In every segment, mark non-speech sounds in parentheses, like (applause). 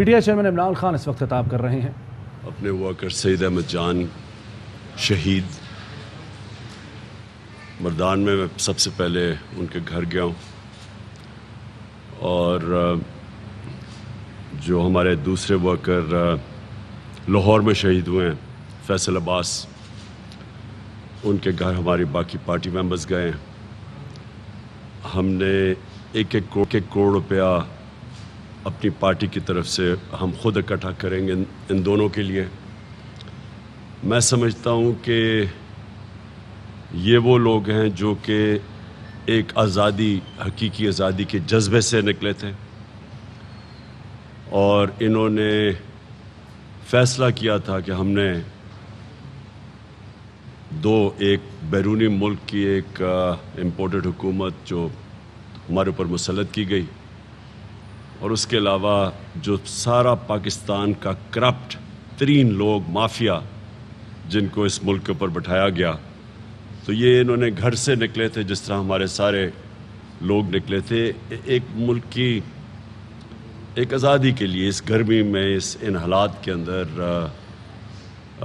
I chairman Imran Khan इस वक्त खिताब कर रहे हैं अपने वर्कर सईद अहमद जान शहीद मरदान में मैं सबसे पहले उनके घर गया हूँ और जो हमारे दूसरे वर्कर लाहौर में शहीद हुए हैं फैसल अब्बास उनके घर हमारी बाकी पार्टी मेंबर्स गए हैं हमने एक एक करोड़ रुपया अपनी पार्टी की तरफ से हम खुद इकट्ठा करेंगे इन, इन दोनों के लिए मैं समझता हूँ कि ये वो लोग हैं जो कि एक आज़ादी हकीकी आज़ादी के जज्बे से निकले थे और इन्होंने फ़ैसला किया था कि हमने दो एक बैरूनी मुल्क की एक इम्पोर्टेड हुकूमत जो हमारे ऊपर मुसलत की गई और उसके अलावा जो सारा पाकिस्तान का करप्ट तरीन लोग माफिया जिनको इस मुल्क के ऊपर बैठाया गया तो ये इन्होंने घर से निकले थे जिस तरह हमारे सारे लोग निकले थे एक मुल्क की एक आज़ादी के लिए इस गर्मी में इस इन हालात के अंदर आ,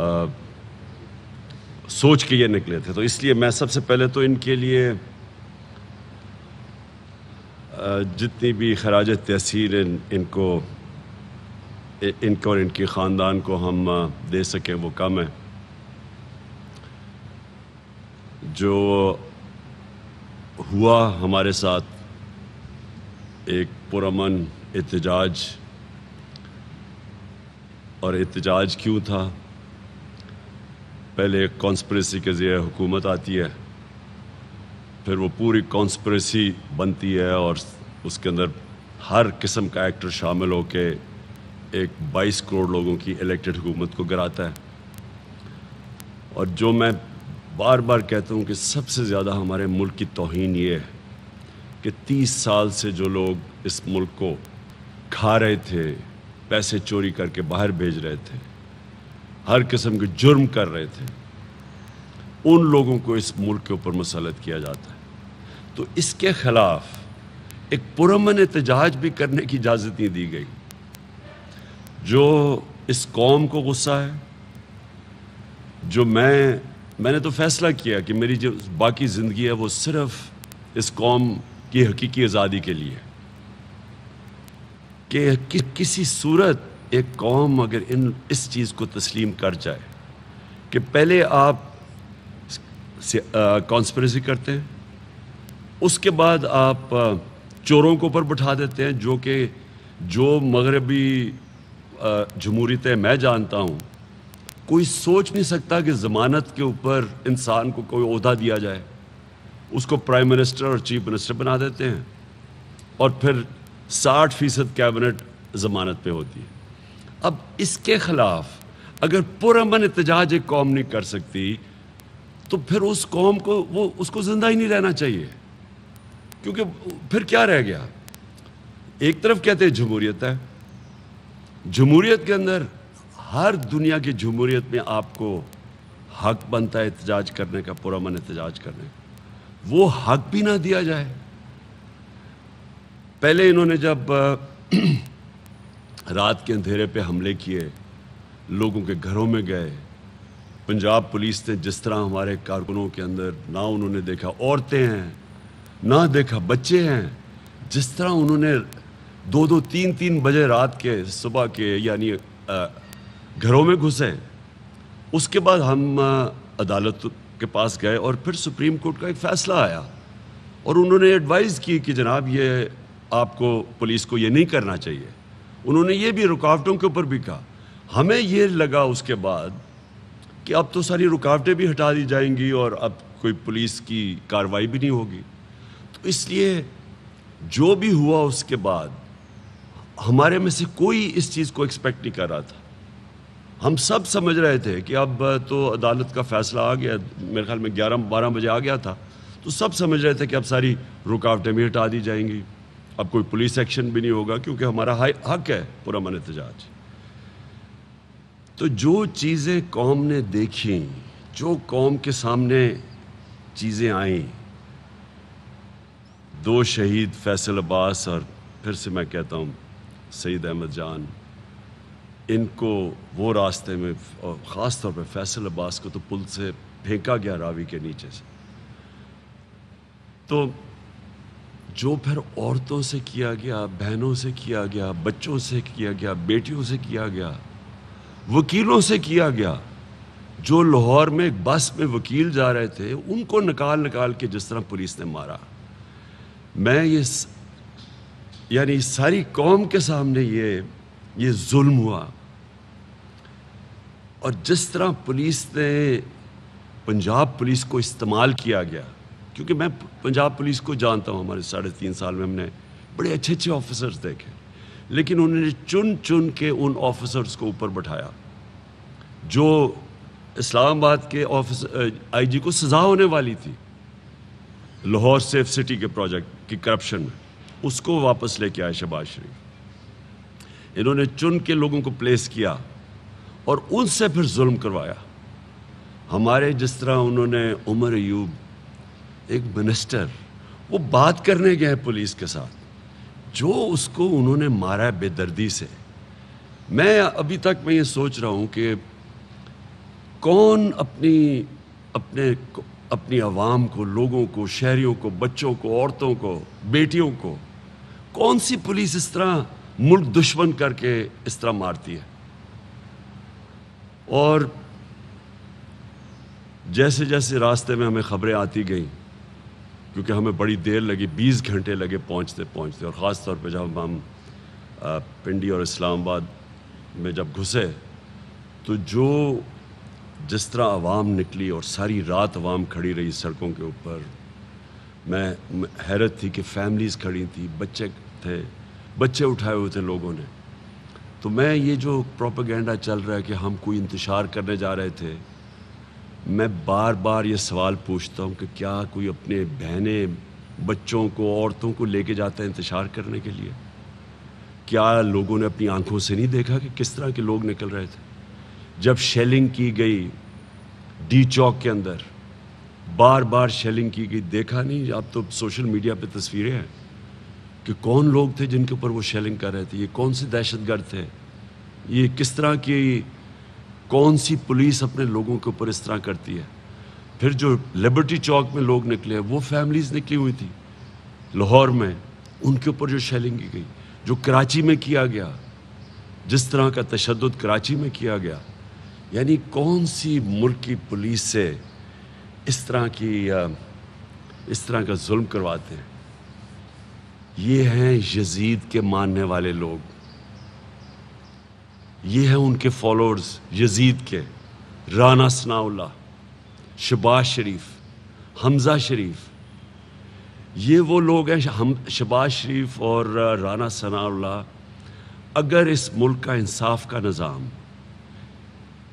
आ, सोच के ये निकले थे तो इसलिए मैं सबसे पहले तो इनके लिए जितनी भी खराज तहसील इन इनको इनको और इनके ख़ानदान को हम दे सकें वो कम है जो हुआ हमारे साथ एक पुरमन एहतजाज और एहतजाज क्यों था पहले कॉन्स्परेसी के ज़रिए हुकूमत आती है फिर वो पूरी कॉन्स्परेसी बनती है और उसके अंदर हर किस्म का एक्टर शामिल हो के एक 22 करोड़ लोगों की इलेक्टेड हुकूमत को गिराता है और जो मैं बार बार कहता हूँ कि सबसे ज़्यादा हमारे मुल्क की तोहन ये है कि 30 साल से जो लोग इस मुल्क को खा रहे थे पैसे चोरी करके बाहर भेज रहे थे हर किस्म के जुर्म कर रहे थे उन लोगों को इस मुल्क के ऊपर मुसलत किया जाता है तो इसके खिलाफ एक पुरमन एहतजाज भी करने की इजाज़त नहीं दी गई जो इस कौम को गुस्सा है जो मैं मैंने तो फैसला किया कि मेरी जो बाकी ज़िंदगी है वो सिर्फ इस कौम की हकीकी आज़ादी के लिए कि, कि किसी सूरत एक कौम अगर इन इस चीज़ को तस्लीम कर जाए कि पहले आप कॉन्स्परेसी करते हैं उसके बाद आप चोरों को ऊपर बैठा देते हैं जो कि जो मगरबी जमहूरीतें मैं जानता हूँ कोई सोच नहीं सकता कि ज़मानत के ऊपर इंसान को कोई अहदा दिया जाए उसको प्राइम मिनिस्टर और चीफ मिनिस्टर बना देते हैं और फिर साठ फ़ीसद कैबिनेट ज़मानत पे होती है अब इसके ख़िलाफ़ अगर पुरमन एहतजाज एक कौम नहीं कर सकती तो फिर उस कौम को वो उसको ज़िंदा ही नहीं रहना चाहिए क्योंकि फिर क्या रह गया एक तरफ कहते हैं जमहूरियत है जमहूरियत के अंदर हर दुनिया की जमहूरियत में आपको हक बनता है एहतजाज करने का मन एहतजाज करने का वो हक भी ना दिया जाए पहले इन्होंने जब (clears throat) रात के अंधेरे पे हमले किए लोगों के घरों में गए पंजाब पुलिस ने जिस तरह हमारे कारकुनों के अंदर ना उन्होंने देखा औरतें हैं ना देखा बच्चे हैं जिस तरह उन्होंने दो दो तीन तीन बजे रात के सुबह के यानी घरों में घुसे उसके बाद हम अदालत के पास गए और फिर सुप्रीम कोर्ट का एक फ़ैसला आया और उन्होंने एडवाइज़ की कि जनाब ये आपको पुलिस को ये नहीं करना चाहिए उन्होंने ये भी रुकावटों के ऊपर भी कहा हमें ये लगा उसके बाद कि अब तो सारी रुकावटें भी हटा दी जाएंगी और अब कोई पुलिस की कार्रवाई भी नहीं होगी इसलिए जो भी हुआ उसके बाद हमारे में से कोई इस चीज़ को एक्सपेक्ट नहीं कर रहा था हम सब समझ रहे थे कि अब तो अदालत का फैसला आ गया मेरे ख्याल में ग्यारह बारह बजे आ गया था तो सब समझ रहे थे कि अब सारी रुकावटें भी हटा दी जाएंगी अब कोई पुलिस एक्शन भी नहीं होगा क्योंकि हमारा हक है पूरा मन एहतजाज तो जो चीज़ें कौम ने देखी जो कौम के सामने चीज़ें आईं दो शहीद फैसल अब्बास और फिर से मैं कहता हूँ सईद अहमद जान इनको वो रास्ते में और ख़ास तौर पर फैसल अब्बास को तो पुल से फेंका गया रावी के नीचे से तो जो फिर औरतों से किया गया बहनों से किया गया बच्चों से किया गया बेटियों से किया गया वकीलों से किया गया जो लाहौर में बस में वकील जा रहे थे उनको निकाल निकाल के जिस तरह पुलिस ने मारा मैं ये स... यानी सारी कौम के सामने ये ये जुल्म हुआ और जिस तरह पुलिस ने पंजाब पुलिस को इस्तेमाल किया गया क्योंकि मैं पंजाब पुलिस को जानता हूँ हमारे साढ़े तीन साल में हमने बड़े अच्छे अच्छे ऑफिसर्स देखे लेकिन उन्होंने चुन चुन के उन ऑफिसर्स को ऊपर बैठाया जो इस्लामाबाद के ऑफिस आईजी को सज़ा होने वाली थी लाहौर सेफ सिटी के प्रोजेक्ट की करप्शन में उसको वापस लेके आए शबाज शरीफ इन्होंने चुन के लोगों को प्लेस किया और उनसे फिर जुल्म करवाया हमारे जिस तरह उन्होंने उमर अयूब एक मिनिस्टर वो बात करने गए पुलिस के साथ जो उसको उन्होंने मारा है बेदर्दी से मैं अभी तक मैं ये सोच रहा हूँ कि कौन अपनी अपने अपनी आवाम को लोगों को शहरीों को बच्चों को औरतों को बेटियों को कौन सी पुलिस इस तरह मुल्क दुश्मन करके इस तरह मारती है और जैसे जैसे रास्ते में हमें खबरें आती गई क्योंकि हमें बड़ी देर लगी 20 घंटे लगे पहुंचते पहुंचते और ख़ास तौर पे जब हम पिंडी और इस्लामाबाद में जब घुसे तो जो जिस तरह आवाम निकली और सारी रात आवाम खड़ी रही सड़कों के ऊपर मैं हैरत थी कि फैमिलीज़ खड़ी थी बच्चे थे बच्चे उठाए हुए थे लोगों ने तो मैं ये जो प्रोपागेंडा चल रहा है कि हम कोई इंतजार करने जा रहे थे मैं बार बार ये सवाल पूछता हूँ कि क्या कोई अपने बहनें बच्चों को औरतों को लेके जाता है इंतजार करने के लिए क्या लोगों ने अपनी आंखों से नहीं देखा कि किस तरह के लोग निकल रहे थे जब शेलिंग की गई डी चौक के अंदर बार बार शेलिंग की गई देखा नहीं आप तो सोशल मीडिया पे तस्वीरें हैं कि कौन लोग थे जिनके ऊपर वो शेलिंग कर रहे थे ये कौन से दहशतगर्द थे ये किस तरह की कौन सी पुलिस अपने लोगों के ऊपर इस तरह करती है फिर जो लिबर्टी चौक में लोग निकले वो फैमिलीज़ निकली हुई थी लाहौर में उनके ऊपर जो शेलिंग की गई जो कराची में किया गया जिस तरह का तशद कराची में किया गया यानी कौन सी मुल्क की पुलिस से इस तरह की इस तरह का जुल्म करवाते हैं ये हैं यजीद के मानने वाले लोग ये हैं उनके फॉलोअर्स यजीद के राना सनाउल्ला शबाज शरीफ हमज़ा शरीफ ये वो लोग हैं हम शबाज शरीफ और राना सनाउल्ला अगर इस मुल्क का इंसाफ का निज़ाम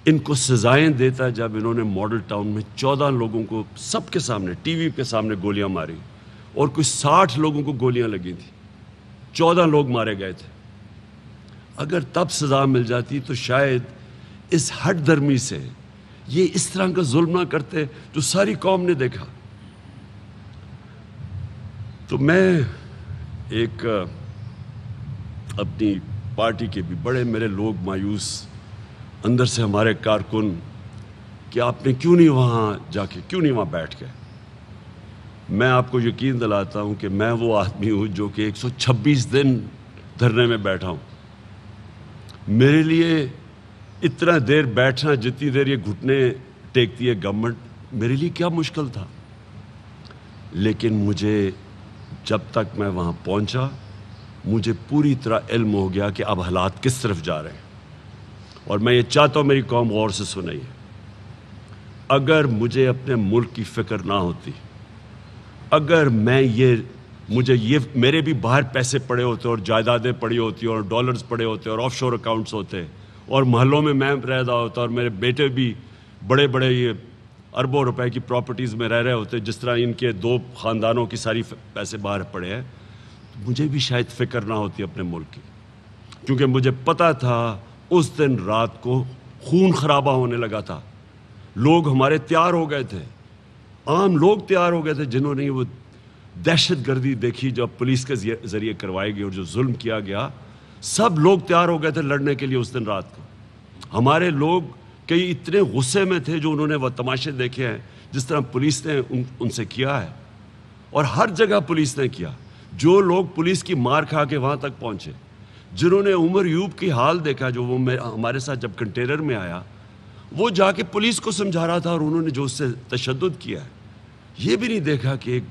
इनको सजाएं देता जब इन्होंने मॉडल टाउन में चौदह लोगों को सबके सामने टीवी के सामने गोलियां मारी और कुछ साठ लोगों को गोलियां लगी थी चौदह लोग मारे गए थे अगर तब सज़ा मिल जाती तो शायद इस हट दर्मी से ये इस तरह का जुल्म ना करते जो सारी कौम ने देखा तो मैं एक अपनी पार्टी के भी बड़े मेरे लोग मायूस अंदर से हमारे कारकुन कि आपने क्यों नहीं वहाँ जाके क्यों नहीं वहाँ बैठ के मैं आपको यकीन दिलाता हूँ कि मैं वो आदमी हूँ जो कि 126 दिन धरने में बैठा हूँ मेरे लिए इतना देर बैठना जितनी देर ये घुटने टेकती है गवर्नमेंट मेरे लिए क्या मुश्किल था लेकिन मुझे जब तक मैं वहाँ पहुँचा मुझे पूरी तरह इल्म हो गया कि अब हालात किस तरफ जा रहे हैं और मैं ये चाहता हूँ मेरी कौम गौर से सुनाइए अगर मुझे अपने मुल्क की फिक्र ना होती अगर मैं ये मुझे ये मेरे भी बाहर पैसे पड़े होते और जायदादें पड़ी होती और डॉलर्स पड़े होते और ऑफशोर अकाउंट्स होते और महलों में मैं रह रहा होता और मेरे बेटे भी बड़े बड़े ये अरबों रुपए की प्रॉपर्टीज़ में रह रहे होते जिस तरह इनके दो ख़ानदानों की सारी पैसे बाहर पड़े हैं तो मुझे भी शायद फिक्र ना होती अपने मुल्क की क्योंकि मुझे पता था उस दिन रात को खून खराबा होने लगा था लोग हमारे तैयार हो गए थे आम लोग तैयार हो गए थे जिन्होंने वो दहशत गर्दी देखी जब पुलिस के ज़रिए करवाई गई और जो जुल्म किया गया सब लोग तैयार हो गए थे लड़ने के लिए उस दिन रात को हमारे लोग कई इतने गुस्से में थे जो उन्होंने वह तमाशे देखे हैं जिस तरह पुलिस ने उन, उनसे किया है और हर जगह पुलिस ने किया जो लोग पुलिस की मार खा के वहाँ तक पहुँचे जिन्होंने उमर यूब की हाल देखा जो वो हमारे साथ जब कंटेनर में आया वो जाके पुलिस को समझा रहा था और उन्होंने जो उससे तशद किया है ये भी नहीं देखा कि एक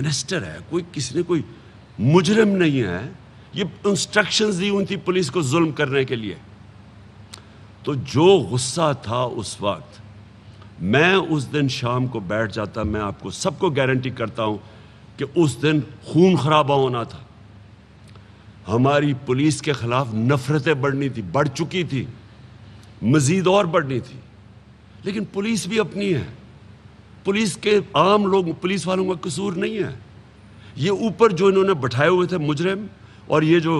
मिनिस्टर है कोई किसी ने कोई मुजरम नहीं है ये इंस्ट्रक्शंस दी हुई थी पुलिस को जुल्म करने के लिए तो जो गुस्सा था उस वक्त मैं उस दिन शाम को बैठ जाता मैं आपको सबको गारंटी करता हूँ कि उस दिन खून खराबा होना था हमारी पुलिस के खिलाफ नफरतें बढ़नी थी बढ़ चुकी थी मज़ीद और बढ़नी थी लेकिन पुलिस भी अपनी है पुलिस के आम लोग पुलिस वालों का कसूर नहीं है ये ऊपर जो इन्होंने बैठाए हुए थे मुजरम और ये जो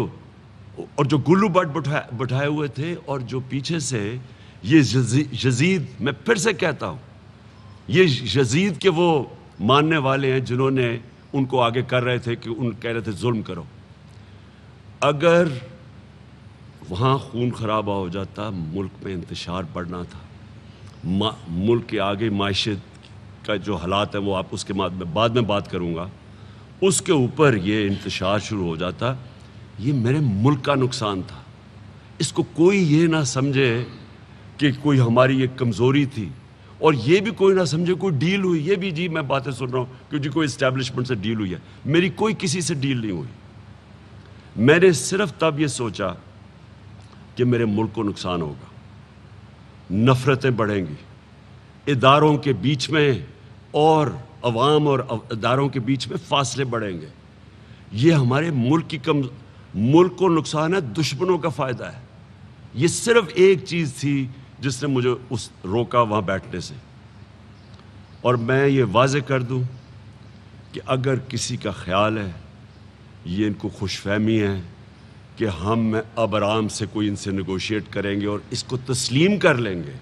और जो गुल्लू बट बैठाए बैठाए हुए थे और जो पीछे से ये यजीद मैं फिर से कहता हूँ ये यजीद के वो मानने वाले हैं जिन्होंने उनको आगे कर रहे थे कि उन कह रहे थे जुल्म करो अगर वहाँ खून खराबा हो जाता मुल्क में इंतशार बढ़ना था मुल्क के आगे माशत का जो हालात है वो आप उसके बाद में बाद में बात करूँगा उसके ऊपर ये इंतशार शुरू हो जाता ये मेरे मुल्क का नुकसान था इसको कोई ये ना समझे कि कोई हमारी ये कमज़ोरी थी और ये भी कोई ना समझे कोई डील हुई ये भी जी मैं बातें सुन रहा हूँ क्योंकि कोई इस्टेब्लिशमेंट से डील हुई है मेरी कोई किसी से डील नहीं हुई मैंने सिर्फ तब ये सोचा कि मेरे मुल्क को नुकसान होगा नफ़रतें बढ़ेंगी इदारों के बीच में और अवाम और इदारों के बीच में फासले बढ़ेंगे ये हमारे मुल्क की कम मुल्क को नुकसान है दुश्मनों का फ़ायदा है ये सिर्फ एक चीज़ थी जिसने मुझे उस रोका वहाँ बैठने से और मैं ये वाज कर दूँ कि अगर किसी का ख्याल है ये इनको खुशफहमी है कि हम अब आराम से कोई इनसे नगोशिएट करेंगे और इसको तस्लीम कर लेंगे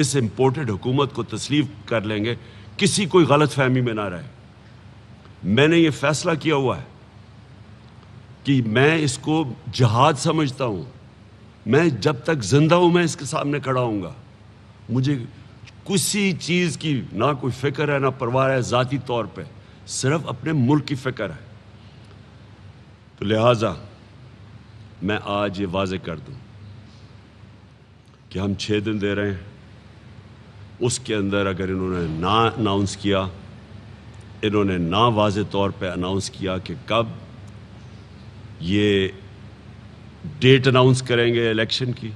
इस इम्पोर्टेड हुकूमत को तस्लीम कर लेंगे किसी कोई गलत फहमी में ना रहे मैंने ये फैसला किया हुआ है कि मैं इसको जहाद समझता हूँ मैं जब तक ज़िंदा हूँ मैं इसके सामने खड़ा हूँ मुझे किसी चीज़ की ना कोई फिक्र है ना परवाह है ज़ाती तौर पर सिर्फ अपने मुल्क की फिक्र है तो लिहाजा मैं आज ये वाज कर दूँ कि हम छः दिन दे रहे हैं उसके अंदर अगर इन्होंने ना अनाउंस किया इन्होंने ना वाज तौर पे अनाउंस किया कि कब ये डेट अनाउंस करेंगे इलेक्शन की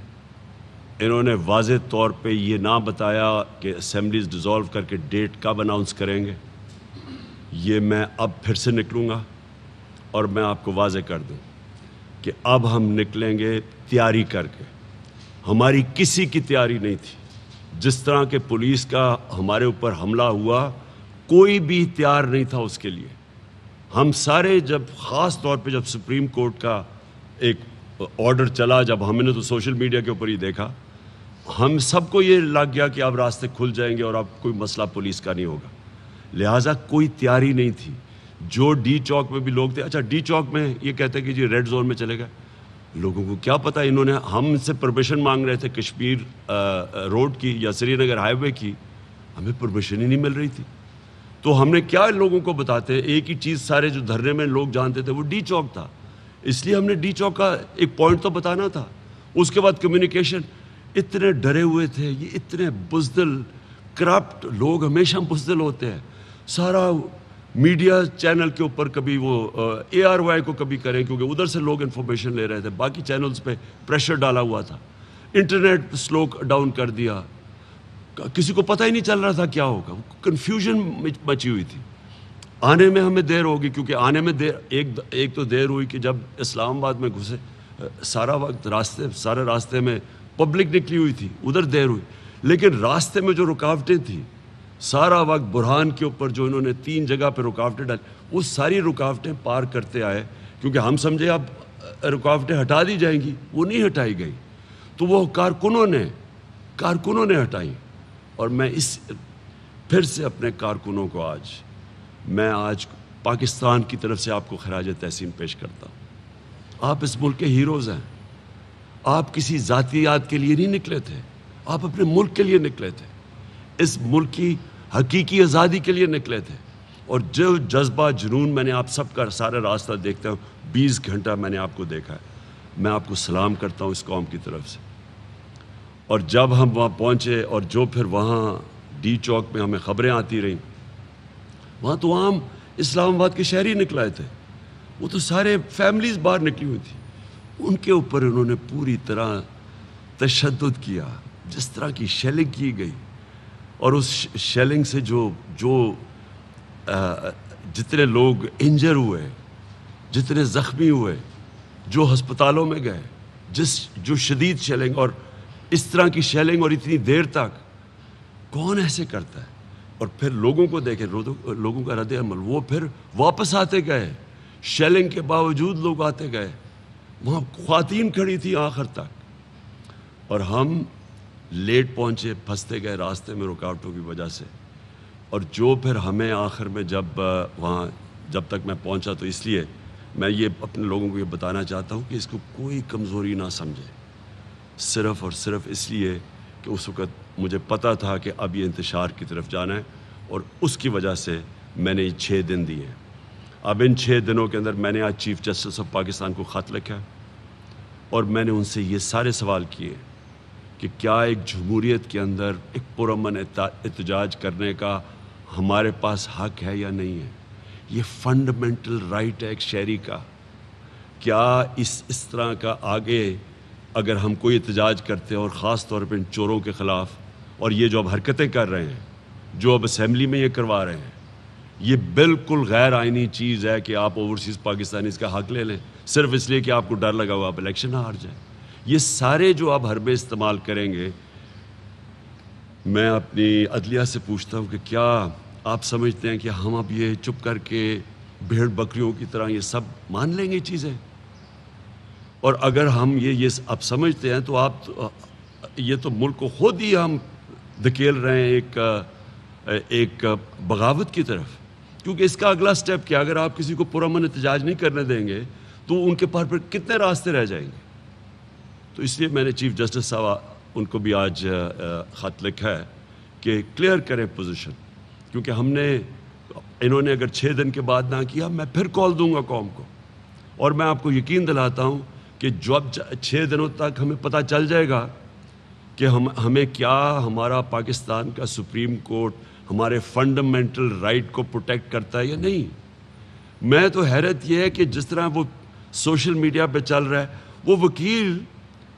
इन्होंने वाज तौर पे ये ना बताया कि असम्बलीज डिज़ोल्व करके डेट कब अनाउंस करेंगे ये मैं अब फिर से निकलूँगा और मैं आपको वाज कर दूं कि अब हम निकलेंगे तैयारी करके हमारी किसी की तैयारी नहीं थी जिस तरह के पुलिस का हमारे ऊपर हमला हुआ कोई भी तैयार नहीं था उसके लिए हम सारे जब ख़ास तौर पे जब सुप्रीम कोर्ट का एक ऑर्डर चला जब हमने तो सोशल मीडिया के ऊपर ही देखा हम सबको ये लग गया कि अब रास्ते खुल जाएंगे और अब कोई मसला पुलिस का नहीं होगा लिहाजा कोई तैयारी नहीं थी जो डी चौक में भी लोग थे अच्छा डी चौक में ये कहते हैं कि जी रेड जोन में चले गए लोगों को क्या पता इन्होंने हमसे परमिशन मांग रहे थे कश्मीर रोड की या श्रीनगर हाईवे की हमें परमिशन ही नहीं मिल रही थी तो हमने क्या लोगों को बताते एक ही चीज़ सारे जो धरने में लोग जानते थे वो डी चौक था इसलिए हमने डी चौक का एक पॉइंट तो बताना था उसके बाद कम्युनिकेशन इतने डरे हुए थे ये इतने बुजदल करप्ट लोग हमेशा बुजदल होते हैं सारा मीडिया चैनल के ऊपर कभी वो ए आर वाई को कभी करें क्योंकि उधर से लोग इन्फॉर्मेशन ले रहे थे बाकी चैनल्स पे प्रेशर डाला हुआ था इंटरनेट स्लो डाउन कर दिया किसी को पता ही नहीं चल रहा था क्या होगा कन्फ्यूजन मची हुई थी आने में हमें देर होगी क्योंकि आने में देर एक एक तो देर हुई कि जब इस्लामाबाद में घुसे सारा वक्त रास्ते सारे रास्ते में पब्लिक निकली हुई थी उधर देर हुई लेकिन रास्ते में जो रुकावटें थी सारा वक्त बुरहान के ऊपर जो इन्होंने तीन जगह पर रुकावटें डाली वो सारी रुकावटें पार करते आए क्योंकि हम समझे अब रुकावटें हटा दी जाएंगी वो नहीं हटाई गई तो वो कारकुनों ने कारकुनों ने हटाई और मैं इस फिर से अपने कारकुनों को आज मैं आज पाकिस्तान की तरफ से आपको खराज तहसीन पेश करता हूँ आप इस मुल्क के हीरोज़ हैं आप किसी जातीयात के लिए नहीं निकले थे आप अपने मुल्क के लिए निकले थे इस मुल्क की हकीकी आज़ादी के लिए निकले थे और जो जज्बा जुनून मैंने आप सबका सारा रास्ता देखता हूँ बीस घंटा मैंने आपको देखा है मैं आपको सलाम करता हूँ इस कौम की तरफ से और जब हम वहाँ पहुँचे और जो फिर वहाँ डी चौक में हमें ख़बरें आती रहीं वहाँ तो आम इस्लामाबाद के शहरी निकलाए थे वो तो सारे फैमिलीज बाहर निकली हुई थी उनके ऊपर उन्होंने पूरी तरह तशद किया जिस तरह की शैलिंग की गई और उस शेलिंग से जो जो आ, जितने लोग इंजर हुए जितने ज़ख्मी हुए जो हस्पतालों में गए जिस जो शदीद शेलिंग और इस तरह की शेलिंग और इतनी देर तक कौन ऐसे करता है और फिर लोगों को देखें लोगों का रद्द अमल वो फिर वापस आते गए शेलिंग के बावजूद लोग आते गए वहाँ खातिन खड़ी थी आखिर तक और हम लेट पहुँचे फंसते गए रास्ते में रुकावटों की वजह से और जो फिर हमें आखिर में जब वहाँ जब तक मैं पहुँचा तो इसलिए मैं ये अपने लोगों को ये बताना चाहता हूँ कि इसको कोई कमज़ोरी ना समझे सिर्फ़ और सिर्फ इसलिए कि उस वक़्त मुझे पता था कि अब ये इंतशार की तरफ जाना है और उसकी वजह से मैंने ये छः दिन दिए अब इन छः दिनों के अंदर मैंने आज चीफ़ जस्टिस ऑफ पाकिस्तान को ख़त लिखा और मैंने उनसे ये सारे सवाल किए कि क्या एक जमहूरीत के अंदर एक पुरमन एहतजाज करने का हमारे पास हक है या नहीं है ये फंडामेंटल राइट है एक शहरी का क्या इस इस तरह का आगे अगर हम कोई एहतजाज करते हैं और ख़ास तौर पर इन चोरों के ख़िलाफ़ और ये जो अब हरकतें कर रहे हैं जो अब असम्बली में ये करवा रहे हैं ये बिल्कुल गैर आइनी चीज़ है कि आप ओवरसीज़ पाकिस्तानी इसका हक ले लें सिर्फ इसलिए कि आपको डर लगा हुआ आप इलेक्शन हार जाएँ ये सारे जो आप हरबे इस्तेमाल करेंगे मैं अपनी अदलिया से पूछता हूँ कि क्या आप समझते हैं कि हम अब ये चुप करके भेड़ बकरियों की तरह ये सब मान लेंगे चीज़ें और अगर हम ये ये अब समझते हैं तो आप तो, ये तो मुल्क को खुद ही हम धकेल रहे हैं एक एक बगावत की तरफ क्योंकि इसका अगला स्टेप क्या अगर आप किसी को पुरमन एहतजाज नहीं करने देंगे तो उनके पार पर कितने रास्ते रह जाएंगे तो इसलिए मैंने चीफ जस्टिस साहब उनको भी आज ख़त लिखा है कि क्लियर करें पोजीशन क्योंकि हमने इन्होंने अगर छः दिन के बाद ना किया मैं फिर कॉल दूंगा कौम को और मैं आपको यकीन दिलाता हूँ कि जब छः दिनों तक हमें पता चल जाएगा कि हम हमें क्या हमारा पाकिस्तान का सुप्रीम कोर्ट हमारे फंडामेंटल राइट को प्रोटेक्ट करता है या नहीं मैं तो हैरत यह है कि जिस तरह वो सोशल मीडिया पे चल रहा है वो वकील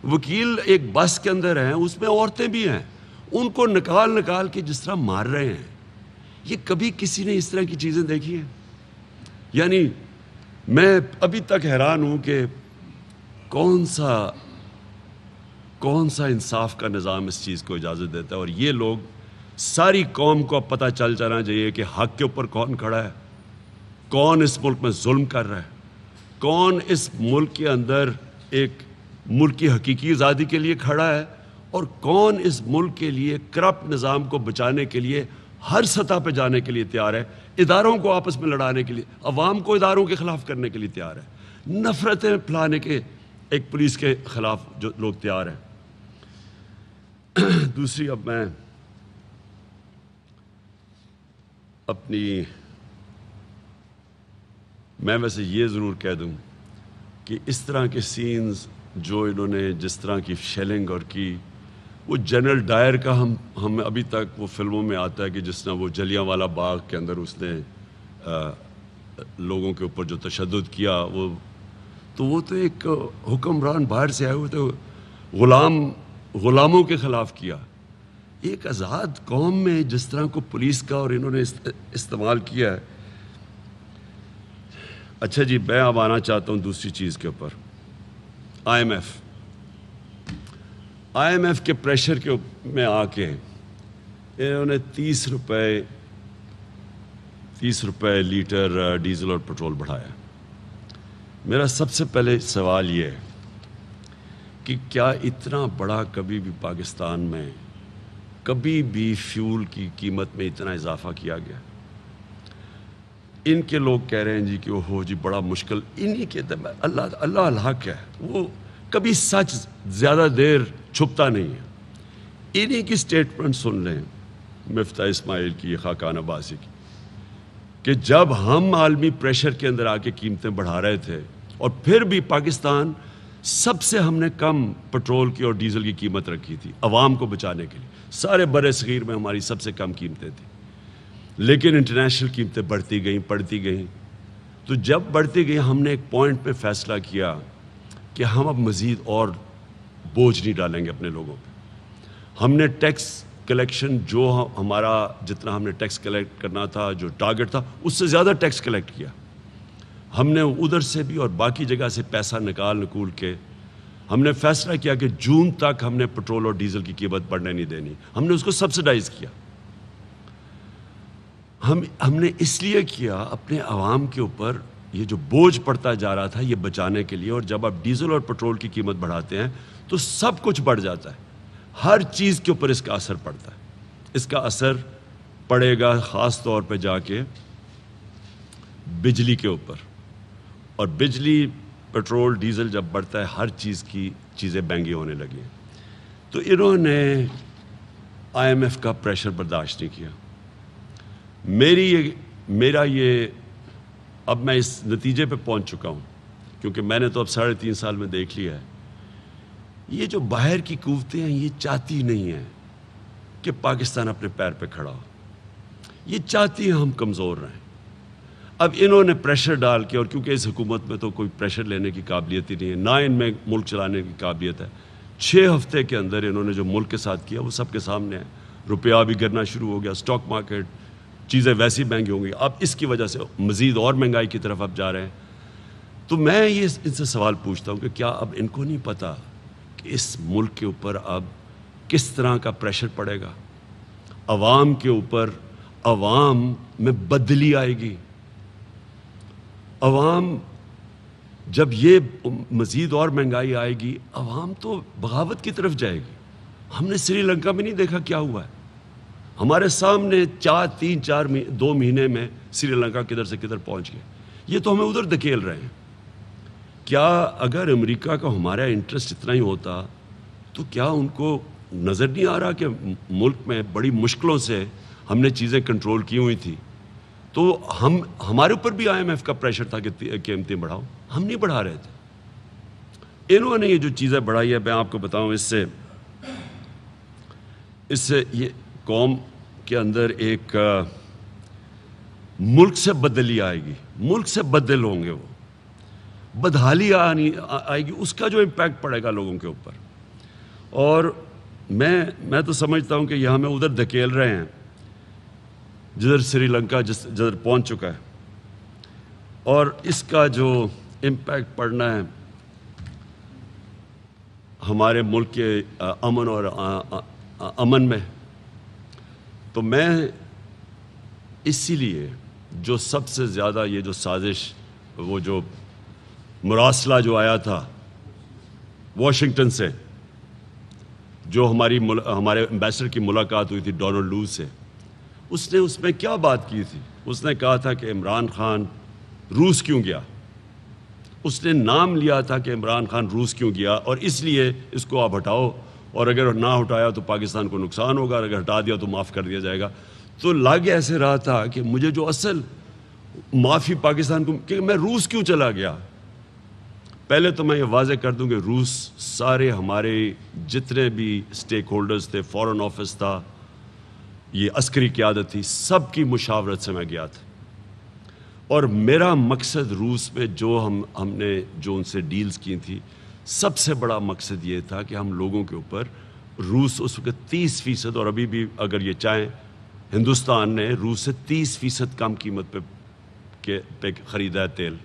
वकील एक बस के अंदर हैं उसमें औरतें भी हैं उनको निकाल निकाल के जिस तरह मार रहे हैं ये कभी किसी ने इस तरह की चीज़ें देखी हैं यानी मैं अभी तक हैरान हूँ कि कौन सा कौन सा इंसाफ का निज़ाम इस चीज़ को इजाज़त देता है और ये लोग सारी कौम को अब पता चल जाना चाहिए कि हक के ऊपर कौन खड़ा है कौन इस मुल्क में जुल्म कर रहा है कौन इस मुल्क के अंदर एक मुल्क की हकीकी आज़ादी के लिए खड़ा है और कौन इस मुल्क के लिए करप्ट निज़ाम को बचाने के लिए हर सतह पर जाने के लिए तैयार है इदारों को आपस में लड़ाने के लिए अवाम को इदारों के ख़िलाफ़ करने के लिए तैयार है नफ़रतें फैलाने के एक पुलिस के ख़िलाफ़ जो लोग तैयार हैं (clears throat) दूसरी अब मैं अपनी मैं वैसे ये ज़रूर कह दूं कि इस तरह के सीन्स जो इन्होंने जिस तरह की शेलिंग और की वो जनरल डायर का हम हम अभी तक वो फिल्मों में आता है कि जिस तरह वो जलियाँ वाला बाग के अंदर उसने आ, लोगों के ऊपर जो तशद किया वो तो वो तो एक हुक्मरान बाहर से आए हुए थे ग़ुलाम ग़ुलामों के ख़िलाफ़ किया एक आज़ाद कौम में जिस तरह को पुलिस का और इन्होंने इस, इस्तेमाल किया है अच्छा जी मैं अब आना चाहता हूँ दूसरी चीज़ के ऊपर आईएमएफ आईएमएफ के प्रेशर के में आके इन्होंने तीस रुपये तीस रुपये लीटर डीजल और पेट्रोल बढ़ाया मेरा सबसे पहले सवाल ये है कि क्या इतना बड़ा कभी भी पाकिस्तान में कभी भी फ्यूल की कीमत में इतना इजाफा किया गया इनके लोग कह रहे हैं जी कि ओहो जी बड़ा मुश्किल इन्हीं के तो अल्लाह अल्लाह क्या है वो कभी सच ज़्यादा देर छुपता नहीं है इन्हीं की स्टेटमेंट सुन लें मफ्ता इसमाइल की खाकान अब्बासी की कि जब हम आलमी प्रेशर के अंदर आके कीमतें बढ़ा रहे थे और फिर भी पाकिस्तान सबसे हमने कम पेट्रोल की और डीजल की कीमत रखी थी आवाम को बचाने के लिए सारे बर सगीर में हमारी सबसे कम कीमतें थी लेकिन इंटरनेशनल कीमतें बढ़ती गई पढ़ती गई तो जब बढ़ती गई हमने एक पॉइंट पे फैसला किया कि हम अब मज़ीद और बोझ नहीं डालेंगे अपने लोगों पे हमने टैक्स कलेक्शन जो हमारा जितना हमने टैक्स कलेक्ट करना था जो टारगेट था उससे ज़्यादा टैक्स कलेक्ट किया हमने उधर से भी और बाकी जगह से पैसा निकाल निकूल के हमने फैसला किया कि जून तक हमने पेट्रोल और डीजल की कीमत बढ़ने नहीं देनी हमने उसको सब्सिडाइज़ किया हम हमने इसलिए किया अपने आवाम के ऊपर ये जो बोझ पड़ता जा रहा था ये बचाने के लिए और जब आप डीजल और पेट्रोल की कीमत बढ़ाते हैं तो सब कुछ बढ़ जाता है हर चीज़ के ऊपर इसका असर पड़ता है इसका असर पड़ेगा ख़ास तौर पे जाके बिजली के ऊपर और बिजली पेट्रोल डीजल जब बढ़ता है हर चीज़ की चीज़ें महंगी होने लगी तो इन्होंने आईएमएफ का प्रेशर बर्दाश्त नहीं किया मेरी ये मेरा ये अब मैं इस नतीजे पे पहुंच चुका हूँ क्योंकि मैंने तो अब साढ़े तीन साल में देख लिया है ये जो बाहर की कुवतें हैं ये चाहती नहीं हैं कि पाकिस्तान अपने पैर पे खड़ा हो ये चाहती है हम कमज़ोर रहें अब इन्होंने प्रेशर डाल के और क्योंकि इस हुकूमत में तो कोई प्रेशर लेने की काबिलियत ही नहीं है ना इनमें मुल्क चलाने की काबिलियत है छः हफ्ते के अंदर इन्होंने जो मुल्क के साथ किया वो सबके सामने है रुपया भी गिरना शुरू हो गया स्टॉक मार्केट चीज़ें वैसी महंगी होंगी अब इसकी वजह से मज़ीद और महंगाई की तरफ अब जा रहे हैं तो मैं ये इनसे सवाल पूछता हूँ कि क्या अब इनको नहीं पता कि इस मुल्क के ऊपर अब किस तरह का प्रेशर पड़ेगा आवाम के ऊपर आवाम में बदली आएगी आवाम जब ये मज़ीद और महंगाई आएगी अवाम तो बगावत की तरफ जाएगी हमने श्रीलंका में नहीं देखा क्या हुआ है हमारे सामने चार तीन चार मी, दो महीने में श्रीलंका किधर से किधर पहुंच गए ये तो हमें उधर धकेल रहे हैं क्या अगर अमेरिका का हमारा इंटरेस्ट इतना ही होता तो क्या उनको नज़र नहीं आ रहा कि मुल्क में बड़ी मुश्किलों से हमने चीज़ें कंट्रोल की हुई थी तो हम हमारे ऊपर भी आईएमएफ का प्रेशर था कि कीमतें बढ़ाओ हम नहीं बढ़ा रहे थे इन्होंने ये जो चीज़ें बढ़ाई है मैं आपको बताऊं इससे इससे ये कौम के अंदर एक मुल्क से बदली आएगी मुल्क से बदल होंगे वो बदहाली आनी आएगी उसका जो इम्पैक्ट पड़ेगा लोगों के ऊपर और मैं मैं तो समझता हूँ कि यहाँ में उधर धकेल रहे हैं जिधर श्रीलंका जिस जिधर पहुँच चुका है और इसका जो इम्पैक्ट पड़ना है हमारे मुल्क के अमन और अमन में तो मैं इसीलिए जो सबसे ज़्यादा ये जो साजिश वो जो मुरासला जो आया था वाशिंगटन से जो हमारी हमारे एम्बेसडर की मुलाकात हुई थी डोनाल्ड लू से उसने उसमें क्या बात की थी उसने कहा था कि इमरान खान रूस क्यों गया उसने नाम लिया था कि इमरान खान रूस क्यों गया और इसलिए इसको आप हटाओ और अगर ना हटाया तो पाकिस्तान को नुकसान होगा अगर हटा दिया तो माफ़ कर दिया जाएगा तो लाग ऐसे रहा था कि मुझे जो असल माफ़ी पाकिस्तान को कि मैं रूस क्यों चला गया पहले तो मैं ये वाजह कर दूँ कि रूस सारे हमारे जितने भी स्टेक होल्डर्स थे फॉरेन ऑफिस था ये अस्करी क्यादत थी सब की मुशावरत से मैं गया था और मेरा मकसद रूस में जो हम हमने जो उनसे डील्स की थी सबसे बड़ा मकसद ये था कि हम लोगों के ऊपर रूस उस वक्त तीस फीसद और अभी भी अगर ये चाहें हिंदुस्तान ने रूस से तीस फीसद कम कीमत पे के पे ख़रीदा है तेल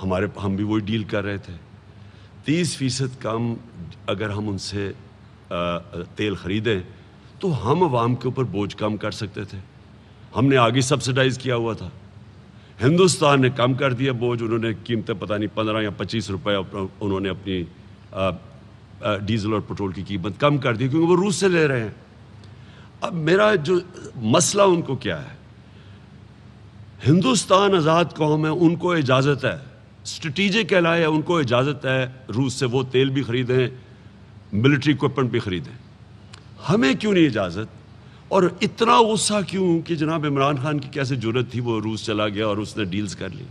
हमारे हम भी वही डील कर रहे थे तीस फीसद कम अगर हम उनसे तेल ख़रीदें तो हम आवाम के ऊपर बोझ कम कर सकते थे हमने आगे सब्सिडाइज़ किया हुआ था हिंदुस्तान ने कम कर दिया बोझ उन्होंने कीमतें पता नहीं पंद्रह या पच्चीस रुपये उन्होंने अपनी डीजल और पेट्रोल की कीमत कम कर दी क्योंकि वो रूस से ले रहे हैं अब मेरा जो मसला उनको क्या है हिंदुस्तान आज़ाद कौम है उनको इजाज़त है स्ट्रेटिजिक कहलाए उनको इजाज़त है रूस से वो तेल भी ख़रीदें मिलिट्री इक्वमेंट भी ख़रीदें हमें क्यों नहीं इजाज़त और इतना गुस्सा क्यों कि जनाब इमरान खान की कैसे जरूरत थी वो रूस चला गया और उसने डील्स कर ली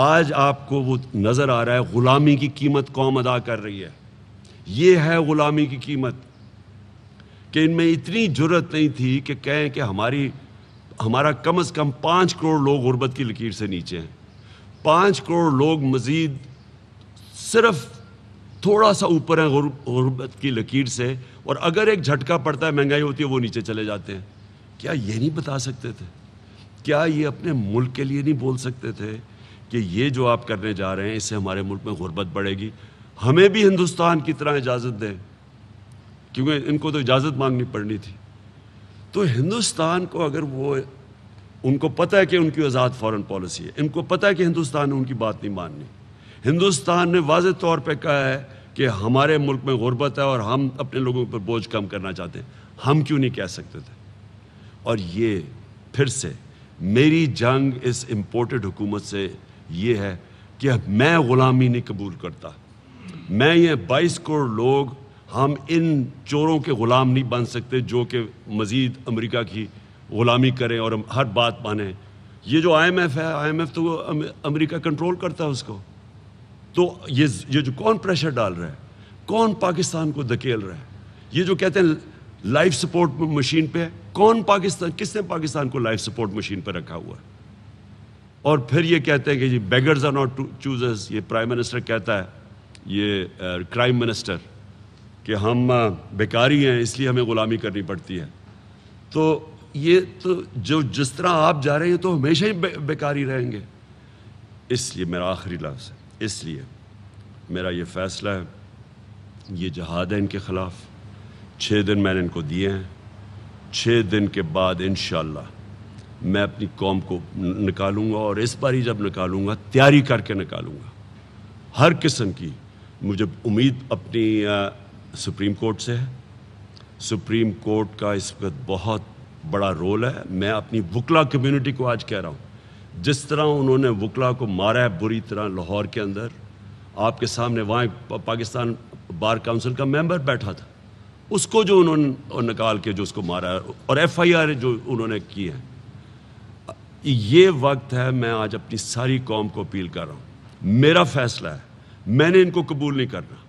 आज आपको वो नज़र आ रहा है ग़ुलामी की कीमत कौम अदा कर रही है ये है ग़ुलामी की कीमत कि इनमें इतनी जरूरत नहीं थी कि कहें कि हमारी हमारा कम अज़ कम पाँच करोड़ लोग गुर्बत की लकीर से नीचे हैं पाँच करोड़ लोग मज़ीद सिर्फ़ थोड़ा सा ऊपर है गुरबत की लकीर से और अगर एक झटका पड़ता है महंगाई होती है वो नीचे चले जाते हैं क्या ये नहीं बता सकते थे क्या ये अपने मुल्क के लिए नहीं बोल सकते थे कि ये जो आप करने जा रहे हैं इससे हमारे मुल्क में गुर्बत बढ़ेगी हमें भी हिंदुस्तान की तरह इजाज़त दें क्योंकि इनको तो इजाज़त मांगनी पड़नी थी तो हिंदुस्तान को अगर वो उनको पता है कि उनकी आज़ाद फॉरेन पॉलिसी है इनको पता है कि हिंदुस्तान ने उनकी बात नहीं माननी हिंदुस्तान ने वाज तौर पर कहा है कि हमारे मुल्क में गुर्बत है और हम अपने लोगों पर बोझ कम करना चाहते हैं हम क्यों नहीं कह सकते थे और ये फिर से मेरी जंग इस इम्पोर्टेड हुकूमत से ये है कि मैं ग़ुलामी नहीं कबूल करता मैं ये बाईस करोड़ लोग हम इन चोरों के ग़ुलाम नहीं बन सकते जो कि मज़ीद अमेरिका की ग़ुलामी करें और हर बात माने ये जो आईएमएफ है आईएमएफ तो अमेरिका कंट्रोल करता है उसको तो ये ये जो कौन प्रेशर डाल रहा है कौन पाकिस्तान को धकेल रहा है ये जो कहते हैं लाइफ सपोर्ट मशीन पे कौन पाकिस्तान किसने पाकिस्तान को लाइफ सपोर्ट मशीन पे रखा हुआ है और फिर ये कहते हैं कि जी बेगर्स आर नॉट चूजर्स ये प्राइम मिनिस्टर कहता है ये क्राइम मिनिस्टर कि हम बेकारी हैं इसलिए हमें ग़ुलामी करनी पड़ती है तो ये तो जो जिस तरह आप जा रहे हैं तो हमेशा ही बे, बेकारी रहेंगे इसलिए मेरा आखिरी लफ्ज़ है इसलिए मेरा ये फ़ैसला है ये जहाद है इनके ख़िलाफ़ छः दिन मैंने इनको दिए हैं छः दिन के बाद इन मैं अपनी कौम को निकालूंगा और इस बार ही जब निकालूंगा तैयारी करके निकालूंगा हर किस्म की मुझे उम्मीद अपनी आ, सुप्रीम कोर्ट से है सुप्रीम कोर्ट का इस वक्त बहुत बड़ा रोल है मैं अपनी वकला कम्युनिटी को आज कह रहा हूँ जिस तरह उन्होंने वकला को मारा है बुरी तरह लाहौर के अंदर आपके सामने वहाँ पाकिस्तान बार काउंसिल का मेंबर बैठा था उसको जो उन्होंने निकाल के जो उसको मारा है और एफआईआर जो उन्होंने की है ये वक्त है मैं आज अपनी सारी कौम को अपील कर रहा हूँ मेरा फैसला है मैंने इनको कबूल नहीं करना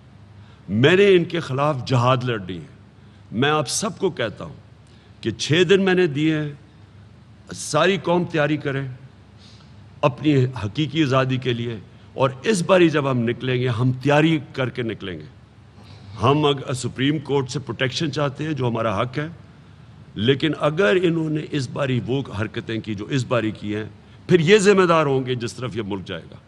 मैंने इनके ख़िलाफ़ जहाद लड़नी है मैं आप सबको कहता हूँ कि छः दिन मैंने दिए हैं सारी कौम तैयारी करें अपनी हकीकी आज़ादी के लिए और इस बारी जब हम निकलेंगे हम तैयारी करके निकलेंगे हम अगर सुप्रीम कोर्ट से प्रोटेक्शन चाहते हैं जो हमारा हक है लेकिन अगर इन्होंने इस बारी वो हरकतें की जो इस बारी की हैं फिर ये जिम्मेदार होंगे जिस तरफ ये मुल्क जाएगा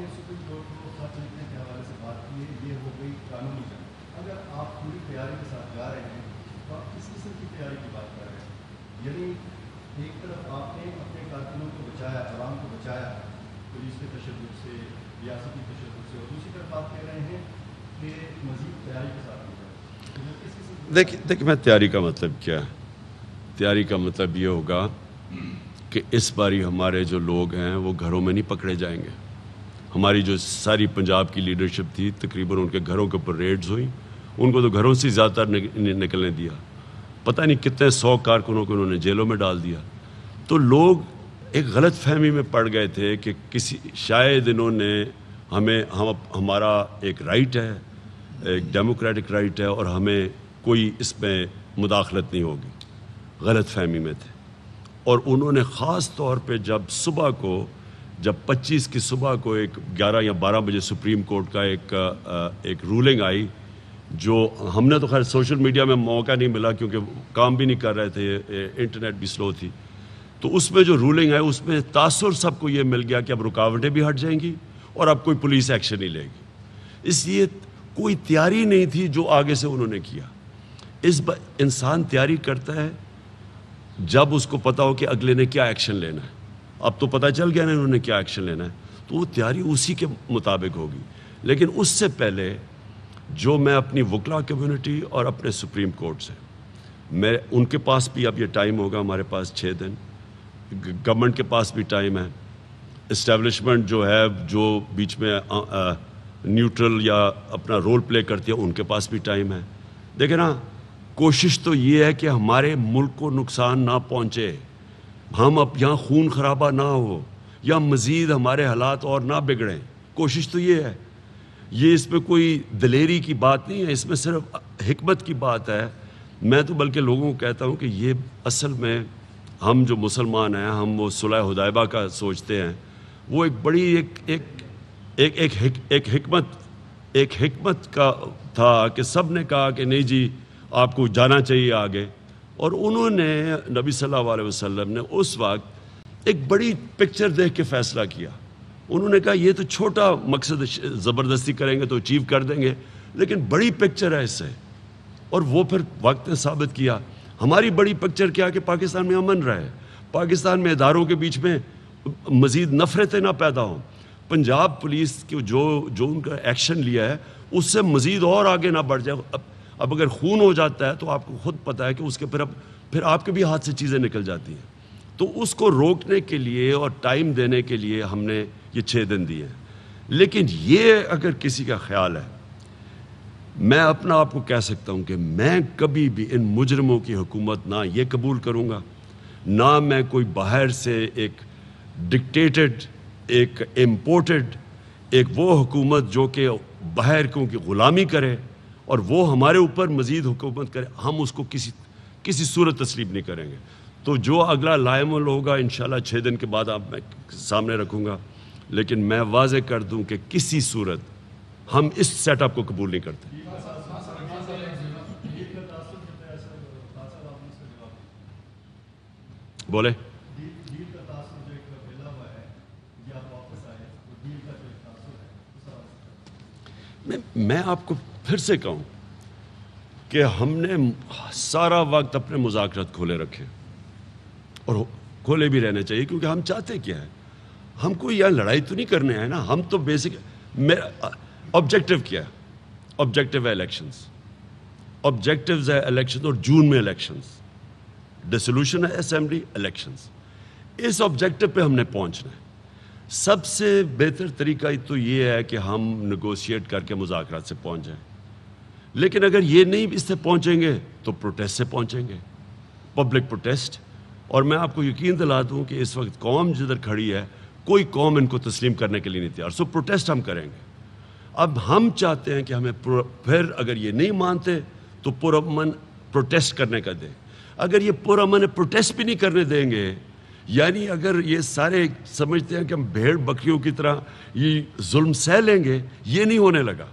आपने सुप्रीम कोर्ट को साथ चलने के हवाले से बात की है ये हो गई कानूनी जंग अगर आप पूरी तैयारी के साथ जा रहे हैं तो आप किस किस्म की तैयारी की बात कर रहे हैं यदि एक तरफ आपने अपने कारकुनों को बचाया आवाम को बचाया पुलिस के तशद से रियासती तशद से और दूसरी तरफ आप कह रहे हैं कि मजीद तैयारी के साथ तो देखिए देखिए मैं तैयारी का मतलब क्या है तैयारी का मतलब ये होगा कि इस बारी हमारे जो लोग हैं वो घरों में नहीं पकड़े जाएंगे हमारी जो सारी पंजाब की लीडरशिप थी तकरीबन उनके घरों के ऊपर रेड्स हुई उनको तो घरों से ज़्यादातर निकलने दिया पता नहीं कितने सौ कारकुनों को उन्होंने जेलों में डाल दिया तो लोग एक गलत फहमी में पड़ गए थे कि किसी शायद इन्होंने हमें हम हमारा एक राइट है एक डेमोक्रेटिक राइट है और हमें कोई इसमें मुदाखलत नहीं होगी गलत फहमी में थे और उन्होंने ख़ास तौर पे जब सुबह को जब 25 की सुबह को एक 11 या 12 बजे सुप्रीम कोर्ट का एक एक रूलिंग आई जो हमने तो खैर सोशल मीडिया में मौका नहीं मिला क्योंकि काम भी नहीं कर रहे थे इंटरनेट भी स्लो थी तो उसमें जो रूलिंग है उसमें तासर सबको ये मिल गया कि अब रुकावटें भी हट जाएंगी और अब कोई पुलिस एक्शन नहीं लेगी इसलिए कोई तैयारी नहीं थी जो आगे से उन्होंने किया इस इंसान तैयारी करता है जब उसको पता हो कि अगले ने क्या एक्शन लेना है अब तो पता चल गया ना इन्होंने क्या एक्शन लेना है तो वो तैयारी उसी के मुताबिक होगी लेकिन उससे पहले जो मैं अपनी वकला कम्युनिटी और अपने सुप्रीम कोर्ट से मैं उनके पास भी अब ये टाइम होगा हमारे पास छः दिन गवर्नमेंट के पास भी टाइम है इस्टेब्लिशमेंट जो है जो बीच में न्यूट्रल या अपना रोल प्ले करती है उनके पास भी टाइम है देखे ना कोशिश तो ये है कि हमारे मुल्क को नुकसान ना पहुँचे हम अब यहाँ खून खराबा ना हो या मज़ीद हमारे हालात और ना बिगड़ें कोशिश तो ये है ये इसमें कोई दलेरी की बात नहीं है इसमें सिर्फ हमत की बात है मैं तो बल्कि लोगों को कहता हूँ कि ये असल में हम जो मुसलमान हैं हम वो सुलह हदायबा का सोचते हैं वो एक बड़ी एक एक एक एक एक हमत एक हमत का था कि सब ने कहा कि नहीं जी आपको जाना चाहिए आगे और उन्होंने नबी सल्लल्लाहु अलैहि वसल्लम ने उस वक्त एक बड़ी पिक्चर देख के फैसला किया उन्होंने कहा यह तो छोटा मकसद ज़बरदस्ती करेंगे तो अचीव कर देंगे लेकिन बड़ी पिक्चर है इससे और वो फिर वक्त ने साबित किया हमारी बड़ी पिक्चर क्या कि पाकिस्तान में अमन रहे पाकिस्तान में इदारों के बीच में मज़ीद नफरतें ना पैदा हों पंजाब पुलिस की जो जो उनका एक्शन लिया है उससे मज़ीद और आगे ना बढ़ जाए अब अगर खून हो जाता है तो आपको खुद पता है कि उसके फिर अब फिर आपके भी हाथ से चीज़ें निकल जाती हैं तो उसको रोकने के लिए और टाइम देने के लिए हमने ये छः दिन दिए हैं लेकिन ये अगर किसी का ख्याल है मैं अपना आपको कह सकता हूँ कि मैं कभी भी इन मुजरमों की हुकूमत ना ये कबूल करूँगा ना मैं कोई बाहर से एक डिक्टेटेड एक इम्पोर्टेड एक वो हुकूमत जो कि बाहर क्योंकि ग़ुलामी करे और वो हमारे ऊपर मजीद हुकूमत करे हम उसको किसी किसी सूरत तस्लीम नहीं करेंगे तो जो अगला लायमल होगा इन छः दिन के बाद आप मैं सामने रखूँगा लेकिन मैं वाज कर दूँ कि किसी सूरत हम इस सेटअप को कबूल नहीं करते बोले मैं, मैं आपको फिर से कहूं कि हमने सारा वक्त अपने मुजाकरत खोले रखे और खोले भी रहने चाहिए क्योंकि हम चाहते क्या है हमको यह लड़ाई तो नहीं करने है ना हम तो बेसिक मेरा ऑब्जेक्टिव क्या है ऑब्जेक्टिव है इलेक्शंस ऑब्जेक्टिव्स है इलेक्शन और जून में इलेक्शंस डिसोल्यूशन है असेंबली इलेक्शंस इस ऑब्जेक्टिव पे हमने पहुंचना है सबसे बेहतर तरीका तो ये है कि हम नगोशिएट करके मुजाकर से पहुंच जाएं लेकिन अगर ये नहीं इससे पहुंचेंगे तो प्रोटेस्ट से पहुंचेंगे पब्लिक प्रोटेस्ट और मैं आपको यकीन दिला दूँ कि इस वक्त कौम जिधर खड़ी है कोई कौम इनको तस्लीम करने के लिए नहीं तैयार सो प्रोटेस्ट हम करेंगे अब हम चाहते हैं कि हमें फिर अगर ये नहीं मानते तो पुरमन प्रोटेस्ट करने का दें अगर ये पुरमन प्रोटेस्ट भी नहीं करने देंगे यानी अगर ये सारे समझते हैं कि हम भेड़ बकरियों की तरह ये जुल्म सह लेंगे ये नहीं होने लगा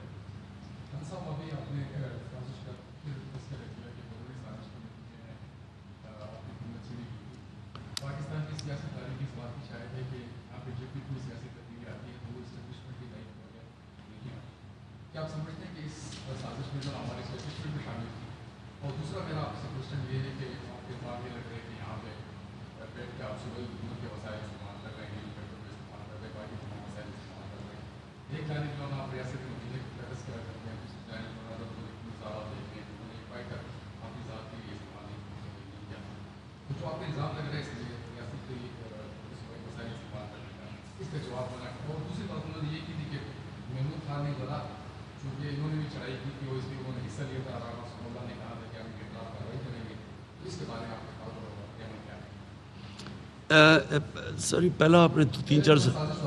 सर ये पहला आपने तीन चार साल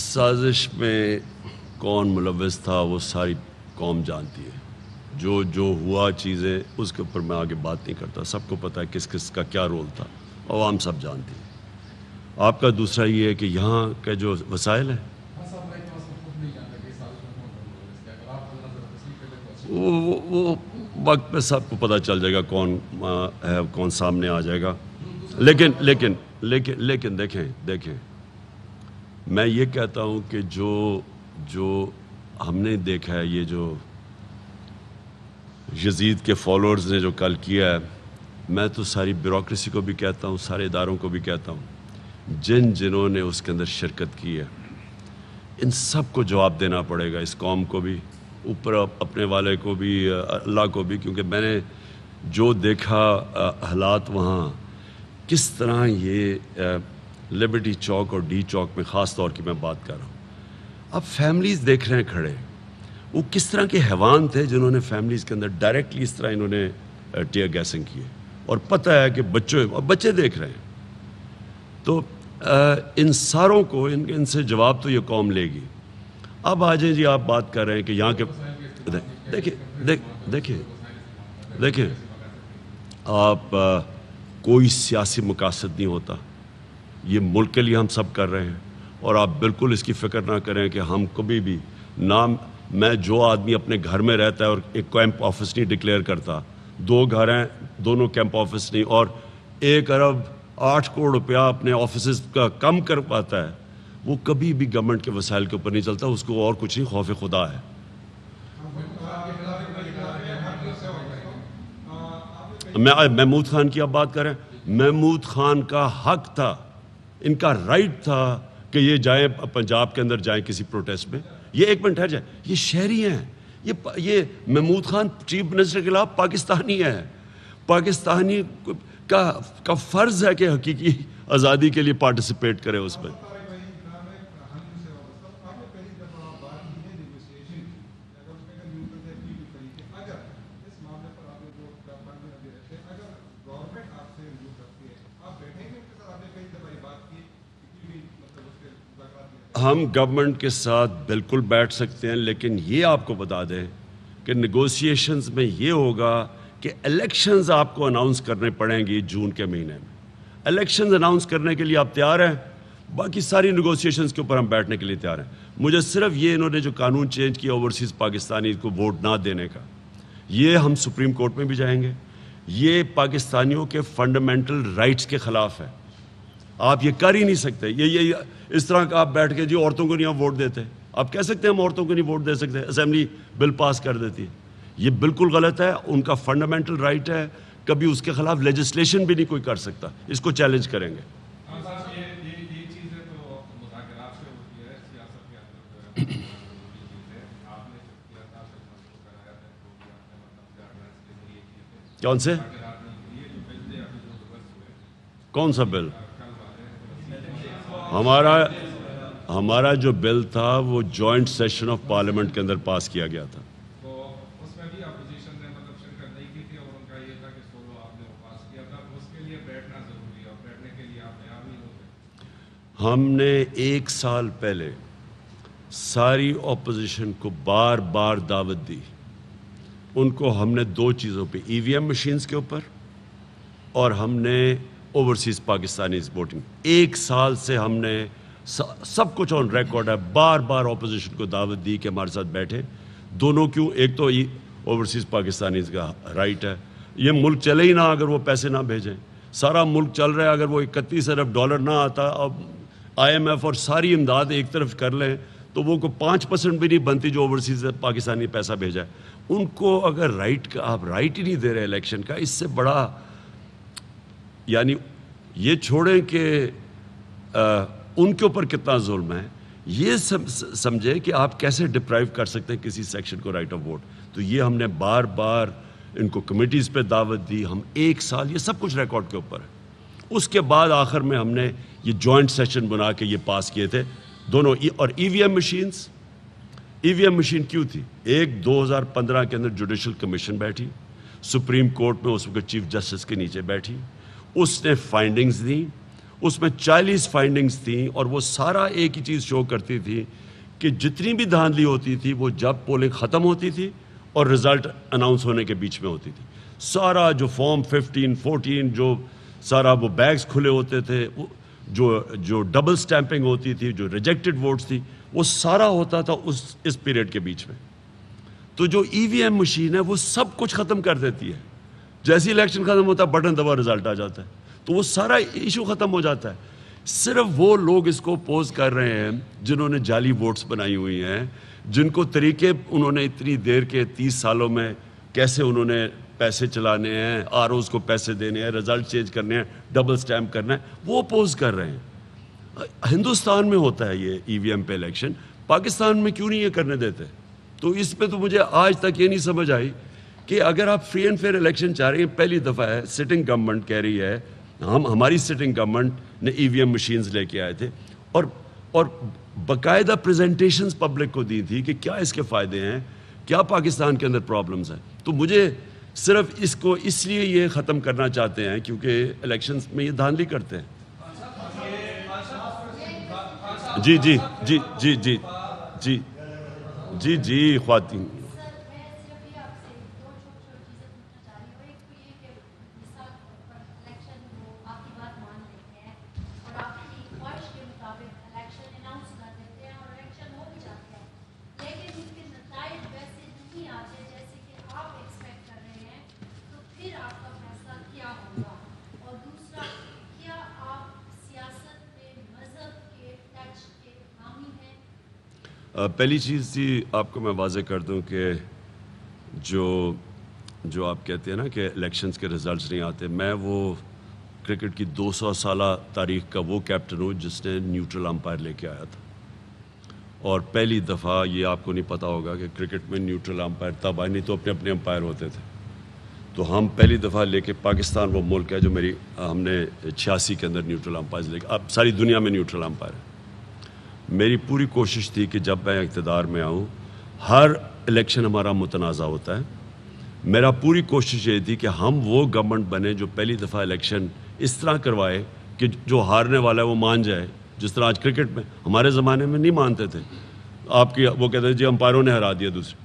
साजिश में कौन मुलवस था वो सारी कौम जानती है जो जो हुआ चीज़ें उसके ऊपर मैं आगे बात नहीं करता सबको पता है किस किस का क्या रोल था आवाम सब जानती है आपका दूसरा ये है कि यहाँ के जो वसाइल है वो वो वक्त पे सबको पता चल जाएगा कौन है कौन सामने आ जाएगा लेकिन लेकिन लेकिन लेकिन देखें देखें मैं ये कहता हूँ कि जो जो हमने देखा है ये जो यजीद के फॉलोअर्स ने जो कल किया है मैं तो सारी ब्यूरोसी को भी कहता हूँ सारे इदारों को भी कहता हूँ जिन जिन्होंने उसके अंदर शिरकत की है इन सब को जवाब देना पड़ेगा इस कॉम को भी ऊपर अपने वाले को भी अल्लाह को भी क्योंकि मैंने जो देखा हालात वहाँ किस तरह ये लिबर्टी चौक और डी चौक में ख़ास तौर की मैं बात कर रहा हूँ अब फैमिलीज़ देख रहे हैं खड़े वो किस तरह के हैवान थे जिन्होंने फैमिलीज़ के अंदर डायरेक्टली इस तरह इन्होंने टीयर गैसिंग किए और पता है कि बच्चों और बच्चे देख रहे हैं तो आ, इन सारों को इन इनसे जवाब तो ये कौम लेगी अब आज जी आप बात कर रहे हैं कि यहाँ के देखिए देख देखिए देखिए आप आ, कोई सियासी मकासद नहीं होता ये मुल्क के लिए हम सब कर रहे हैं और आप बिल्कुल इसकी फिक्र ना करें कि हम कभी भी नाम मैं जो आदमी अपने घर में रहता है और एक कैंप ऑफिस नहीं डिक्लेयर करता दो घर हैं दोनों कैंप ऑफिस नहीं और एक अरब आठ करोड़ रुपया अपने ऑफिस का कम कर पाता है वो कभी भी गवर्नमेंट के वसाइल के ऊपर नहीं चलता उसको और कुछ नहीं खौफ खुदा है मैं महमूद खान की आप बात करें महमूद खान का हक था इनका राइट था कि ये जाएं पंजाब के अंदर जाएं किसी प्रोटेस्ट में ये एक मिनट ठहर जाए ये शहरी हैं ये ये महमूद खान चीफ मिनिस्टर के खिलाफ पाकिस्तानी है पाकिस्तानी का का फ़र्ज़ है कि हकीकी आज़ादी के लिए पार्टिसिपेट करें उसमें हम गवर्नमेंट के साथ बिल्कुल बैठ सकते हैं लेकिन ये आपको बता दें कि नगोशिएशंस में ये होगा कि इलेक्शंस आपको अनाउंस करने पड़ेंगी जून के महीने में इलेक्शंस अनाउंस करने के लिए आप तैयार हैं बाकी सारी नगोशिएशंस के ऊपर हम बैठने के लिए तैयार हैं मुझे सिर्फ ये इन्होंने जो कानून चेंज किया ओवरसीज़ पाकिस्तानी को वोट ना देने का ये हम सुप्रीम कोर्ट में भी जाएंगे ये पाकिस्तानियों के फंडामेंटल राइट्स के ख़िलाफ़ है आप ये कर ही नहीं सकते ये ये इस तरह का आप बैठ के जी औरतों को नहीं आप वोट देते आप कह सकते हैं हम औरतों को नहीं वोट दे सकते असेंबली बिल पास कर देती है ये बिल्कुल गलत है उनका फंडामेंटल राइट है कभी उसके खिलाफ लेजिस्लेशन भी नहीं कोई कर सकता इसको चैलेंज करेंगे हाँ, तो तो मतलब कौन से कौन सा बिल हमारा हमारा जो बिल था वो जॉइंट सेशन ऑफ पार्लियामेंट के अंदर पास किया गया था तो मतलब हमने एक साल पहले सारी ऑपोजिशन को बार बार दावत दी उनको हमने दो चीज़ों पे ईवीएम e मशीन्स के ऊपर और हमने ओवरसीज़ पाकिस्तानी वोटिंग एक साल से हमने सब कुछ ऑन रिकॉर्ड है बार बार अपोजिशन को दावत दी कि हमारे साथ बैठे दोनों क्यों एक तो ओवरसीज़ पाकिस्तानी का राइट है ये मुल्क चले ही ना अगर वो पैसे ना भेजें सारा मुल्क चल रहा है अगर वो इकतीस अरब डॉलर ना आता अब आईएमएफ और सारी इमदाद एक तरफ कर लें तो वो को पाँच परसेंट भी नहीं बनती जो ओवरसीज़ पाकिस्तानी पैसा भेजा है उनको अगर राइट का आप राइट ही नहीं दे रहे इलेक्शन का इससे बड़ा यानी ये छोड़ें कि उनके ऊपर कितना जुल्म है ये समझें कि आप कैसे डिप्राइव कर सकते हैं किसी सेक्शन को राइट ऑफ वोट तो ये हमने बार बार इनको कमिटीज पे दावत दी हम एक साल ये सब कुछ रिकॉर्ड के ऊपर है उसके बाद आखिर में हमने ये जॉइंट सेशन बना के ये पास किए थे दोनों और E V M machines E V M machine क्यों थी एक दो हजार पंद्रह के अंदर जुडिशल कमीशन बैठी सुप्रीम कोर्ट में उस वक्त चीफ जस्टिस के नीचे बैठी उसने फाइंडिंग्स दी उसमें चालीस फाइंडिंग्स थी और वो सारा एक ही चीज़ शो करती थी कि जितनी भी धांधली होती थी वो जब पोलिंग ख़त्म होती थी और रिज़ल्ट अनाउंस होने के बीच में होती थी सारा जो फॉर्म 15, 14 जो सारा वो बैग्स खुले होते थे जो जो डबल स्टैंपिंग होती थी जो रिजेक्टेड वोट्स थी वो सारा होता था उस इस पीरियड के बीच में तो जो ई e मशीन है वो सब कुछ ख़त्म कर देती है जैसे इलेक्शन ख़त्म होता है बटन दबा रिजल्ट आ जाता है तो वो सारा इशू ख़त्म हो जाता है सिर्फ वो लोग इसको पोज कर रहे हैं जिन्होंने जाली वोट्स बनाई हुई हैं जिनको तरीके उन्होंने इतनी देर के तीस सालों में कैसे उन्होंने पैसे चलाने हैं आर को पैसे देने हैं रिजल्ट चेंज करने हैं डबल स्टैम्प करना है वो अपोज कर रहे हैं हिंदुस्तान में होता है ये ई e पे इलेक्शन पाकिस्तान में क्यों नहीं ये करने देते तो इस पर तो मुझे आज तक ये नहीं समझ आई कि अगर आप फ्री एंड फेयर इलेक्शन चाह रहे हैं पहली दफ़ा है सिटिंग गवर्नमेंट कह रही है हम हमारी सिटिंग गवर्नमेंट ने ई वी एम मशीन्स लेके आए थे और और बाकायदा प्रेजेंटेशंस पब्लिक को दी थी कि क्या इसके फ़ायदे हैं क्या पाकिस्तान के अंदर प्रॉब्लम्स हैं तो मुझे सिर्फ इसको इसलिए ये ख़त्म करना चाहते हैं क्योंकि इलेक्शंस में ये धांधली करते हैं जी जी जी जी जी जी जी जी, जी, जी, जी खातिन पहली चीज़ थी आपको मैं वाजे कर दूं कि जो जो आप कहते हैं ना कि इलेक्शंस के रिज़ल्ट्स नहीं आते मैं वो क्रिकेट की 200 साल तारीख का वो कैप्टन हूँ जिसने न्यूट्रल अंपायर लेके आया था और पहली दफ़ा ये आपको नहीं पता होगा कि क्रिकेट में न्यूट्रल अंपायर तब आए नहीं तो अपने अपने अंपायर होते थे तो हम पहली दफ़ा लेके पाकिस्तान वो मुल्क है जो मेरी हमने छियासी के अंदर न्यूट्रल अंपायर लेके अब सारी दुनिया में न्यूट्रल अंपायर है मेरी पूरी कोशिश थी कि जब मैं इकतदार में आऊँ हर इलेक्शन हमारा मुतनाज़ा होता है मेरा पूरी कोशिश ये थी कि हम वो गवर्नमेंट बने जो पहली दफ़ा इलेक्शन इस तरह करवाए कि जो हारने वाला है वो मान जाए जिस तरह आज क्रिकेट में हमारे ज़माने में नहीं मानते थे आपकी वो कहते थे जी अंपायरों ने हरा दिया दूसरे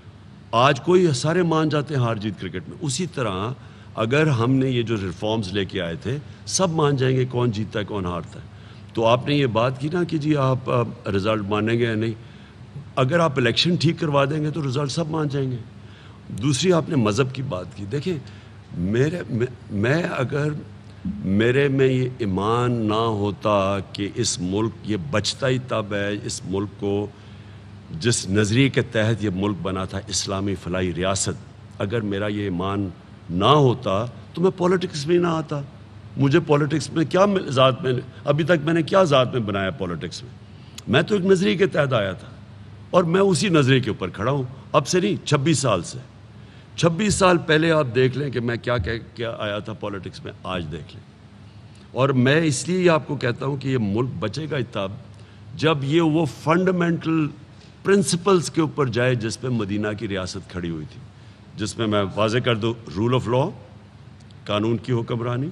आज कोई सारे मान जाते हैं हार जीत क्रिकेट में उसी तरह अगर हमने ये जो रिफॉर्म्स लेके आए थे सब मान जाएंगे कौन जीतता है कौन हारता है तो आपने ये बात की ना कि जी आप, रिज़ल्ट मानेंगे या नहीं अगर आप इलेक्शन ठीक करवा देंगे तो रिज़ल्ट सब मान जाएंगे दूसरी आपने मज़हब की बात की देखिए मेरे मैं, मैं अगर मेरे में ये ईमान ना होता कि इस मुल्क ये बचता ही तब है इस मुल्क को जिस नज़रिए के तहत ये मुल्क बना था इस्लामी फलाई रियासत अगर मेरा ये ईमान ना होता तो मैं पॉलिटिक्स में ना आता मुझे पॉलिटिक्स में क्या ज़ात में अभी तक मैंने क्या ज़ात में बनाया पॉलिटिक्स में मैं तो एक नज़रिए के तहत आया था और मैं उसी नज़रिए के ऊपर खड़ा हूँ अब से नहीं छब्बीस साल से छब्बीस साल पहले आप देख लें कि मैं क्या कह क्या आया था पॉलिटिक्स में आज देख लें और मैं इसलिए आपको कहता हूँ कि ये मुल्क बचेगा तब जब ये वो फंडामेंटल प्रिंसिपल्स के ऊपर जाए जिस पर मदीना की रियासत खड़ी हुई थी जिसमें मैं वाजे कर दूँ रूल ऑफ लॉ कानून की हुक्मरानी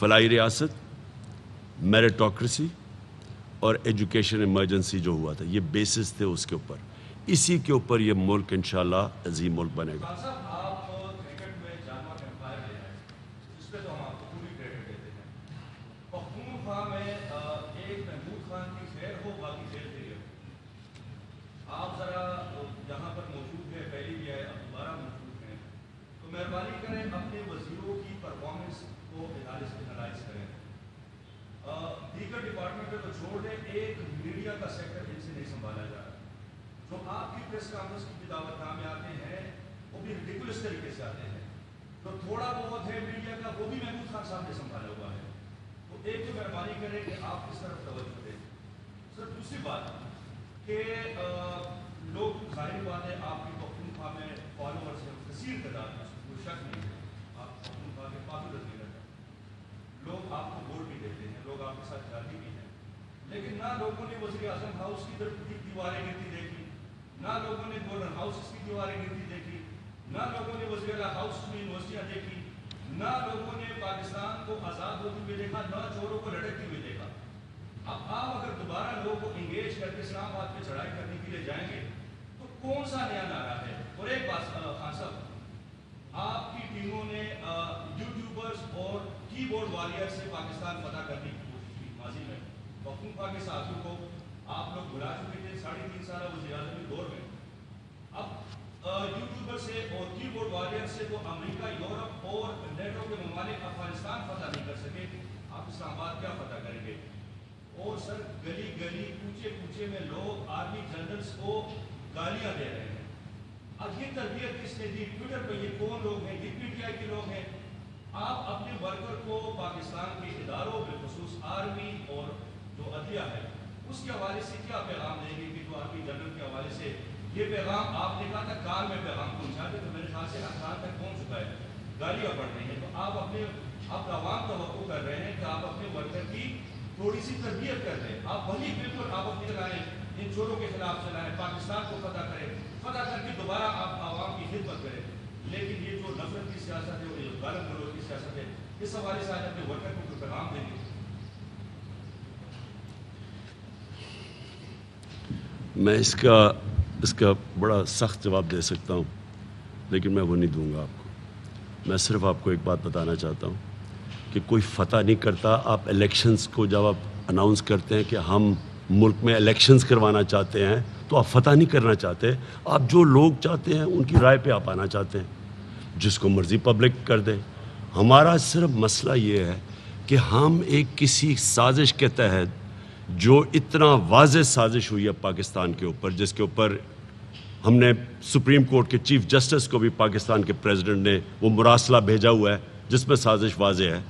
फलाई रियासत मेरिटोक्रेसी और एजुकेशन इमरजेंसी जो हुआ था ये बेसिस थे उसके ऊपर इसी के ऊपर ये मुल्क इन अजीम मुल्क बनेगा पार्टी पे तो छोड़ दें एक मीडिया का सेक्टर इनसे नहीं संभाला जा रहा जो आपकी प्रेस कॉन्फ्रेंस की दावत में आते हैं वो भी रिडिकुलस तरीके से आते हैं तो थोड़ा बहुत है मीडिया का वो भी महमूद खान साहब ने संभाला हुआ है तो एक तो मेहरबानी करें कि आप इस तरफ तवज्जो दें सर दूसरी बात कि लोग जाहिर बात है आपकी तो पखनखा में फॉलोअर्स हैं कसीर तदाद में कोई शक नहीं है आप पखनखा के पॉपुलर लीडर हैं लोग आपको वोट भी देते हैं लोग आपके साथ शादी भी लेकिन ना लोगों ने वजी अजम हाउस की तरफ की दीवारें गिरती देखी ना लोगों ने गोल्डन हाउस की दीवारें गिरती देखी ना लोगों ने वजी हाउस में यूनिवर्सिटियाँ देखी ना लोगों ने पाकिस्तान को आज़ाद होते हुए देखा ना चोरों को लड़कते हुए देखा अब आप अगर दोबारा लोगों को इंगेज करके इस्लामाबाद पर चढ़ाई करने के लिए जाएंगे तो कौन सा नया नारा है और एक बात खान साहब आपकी टीमों ने यूट्यूबर्स और कीबोर्ड वॉरियर से पाकिस्तान पता कर दी वकूफा के साथियों को आप लोग बुला चुके थे साढ़े तीन साल वजी अजम के दौर में अब यूट्यूबर से और की बोर्ड वॉरियर से वो अमेरिका यूरोप और नेटो के ममालिक अफगानिस्तान फतह नहीं कर सके आप इस्लामाबाद क्या फतह करेंगे और सर गली गली पूछे पूछे में लोग आर्मी जनरल्स को गालियां दे रहे हैं अब ये तरबियत किसने दी ट्विटर पर ये कौन लोग हैं ये पीटीआई के लोग हैं आप अपने वर्कर को पाकिस्तान के इदारों बिलखसूस आर्मी और जो अदलिया है उसके हवाले से क्या पैगाम देंगे कि जो आर्मी जनरल के हवाले से ये पैगाम आपने कहा था कार में पैगाम पहुँचा दे तो मेरे ख्याल से अखबार तक पहुँच चुका है गाड़ियाँ बढ़ रही हैं तो आप अपने आप आवाम तो कर रहे हैं कि आप अपने वर्कर की थोड़ी सी तरबियत कर दें आप वही बिल्कुल आप अपनी लगाएं इन चोरों के खिलाफ चलाएं पाकिस्तान को फतह करें फतह करके दोबारा आप आवाम की खिदमत करें लेकिन ये जो नफरत की सियासत है और ये गलत विरोध की सियासत है इस हवाले से आज अपने वर्कर को पैगाम देंगे मैं इसका इसका बड़ा सख्त जवाब दे सकता हूँ लेकिन मैं वो नहीं दूंगा आपको मैं सिर्फ आपको एक बात बताना चाहता हूँ कि कोई फतह नहीं करता आप इलेक्शंस को जब आप अनाउंस करते हैं कि हम मुल्क में इलेक्शंस करवाना चाहते हैं तो आप फतह नहीं करना चाहते आप जो लोग चाहते हैं उनकी राय पे आप आना चाहते हैं जिसको मर्ज़ी पब्लिक कर दें हमारा सिर्फ मसला ये है कि हम एक किसी साजिश के तहत जो इतना वाज साजिश हुई है पाकिस्तान के ऊपर जिसके ऊपर हमने सुप्रीम कोर्ट के चीफ जस्टिस को भी पाकिस्तान के प्रेसिडेंट ने वो मुरासला भेजा हुआ है जिसमें साजिश वाज है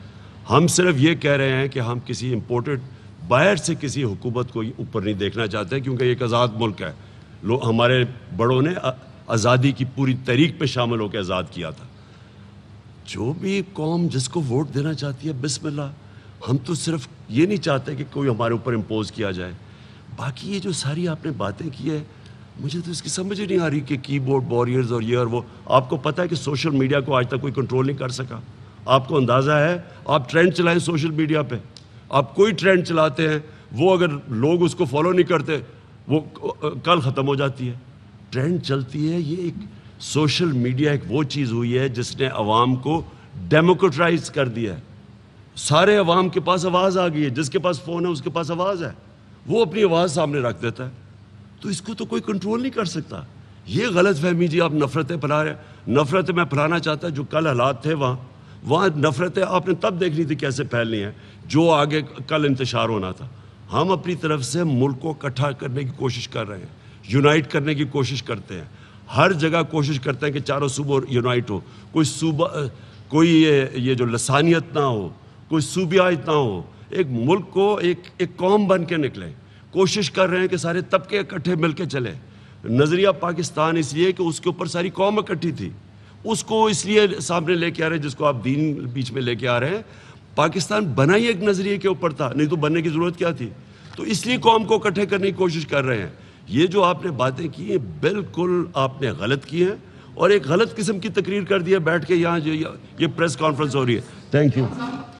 हम सिर्फ ये कह रहे हैं कि हम किसी इम्पोर्टेड बाहर से किसी हुकूमत को ऊपर नहीं देखना चाहते क्योंकि एक आज़ाद मुल्क है लोग हमारे बड़ों ने आज़ादी की पूरी तहरीक में शामिल होकर आज़ाद किया था जो भी कौम जिसको वोट देना चाहती है बिस्मिल्लाह हम तो सिर्फ ये नहीं चाहते कि कोई हमारे ऊपर इम्पोज किया जाए बाकी ये जो सारी आपने बातें की है मुझे तो इसकी समझ ही नहीं आ रही कि कीबोर्ड बॉरियर्स और ये और वो आपको पता है कि सोशल मीडिया को आज तक कोई कंट्रोल नहीं कर सका आपको अंदाज़ा है आप ट्रेंड चलाएं सोशल मीडिया पे आप कोई ट्रेंड चलाते हैं वो अगर लोग उसको फॉलो नहीं करते वो कल ख़त्म हो जाती है ट्रेंड चलती है ये एक सोशल मीडिया एक वो चीज़ हुई है जिसने आवाम को डेमोक्रेटाइज कर दिया है सारे अवाम के पास आवाज़ आ गई है जिसके पास फ़ोन है उसके पास आवाज़ है वो अपनी आवाज़ सामने रख देता है तो इसको तो कोई कंट्रोल नहीं कर सकता ये गलत फहमी जी आप नफ़रतें फैला रहे नफरतें मैं फैलाना चाहता जो कल हालात थे वहाँ वहाँ नफ़रतें आपने तब देखनी थी कैसे फैलनी है जो आगे कल इंतशार होना था हम अपनी तरफ से मुल्क को इकट्ठा करने की कोशिश कर रहे हैं यूनाइट करने की कोशिश करते हैं हर जगह कोशिश करते हैं कि चारों सूबों यूनाइट हो कोई सूबा कोई ये ये जो लसानियत ना हो कोई सूबिया इतना हो एक मुल्क को एक एक कौम बन के निकले कोशिश कर रहे हैं कि सारे तबके इकट्ठे मिल के चले नज़रिया पाकिस्तान इसलिए कि उसके ऊपर सारी कौम इकट्ठी थी उसको इसलिए सामने लेके आ रहे हैं जिसको आप दीन बीच में लेके आ रहे हैं पाकिस्तान बना ही एक नज़रिए के ऊपर था नहीं तो बनने की ज़रूरत क्या थी तो इसलिए कौम को इकट्ठे करने की कोशिश कर रहे हैं ये जो आपने बातें की हैं बिल्कुल आपने गलत की हैं और एक गलत किस्म की तकरीर कर दी है बैठ के यहाँ ये प्रेस कॉन्फ्रेंस हो रही है थैंक यू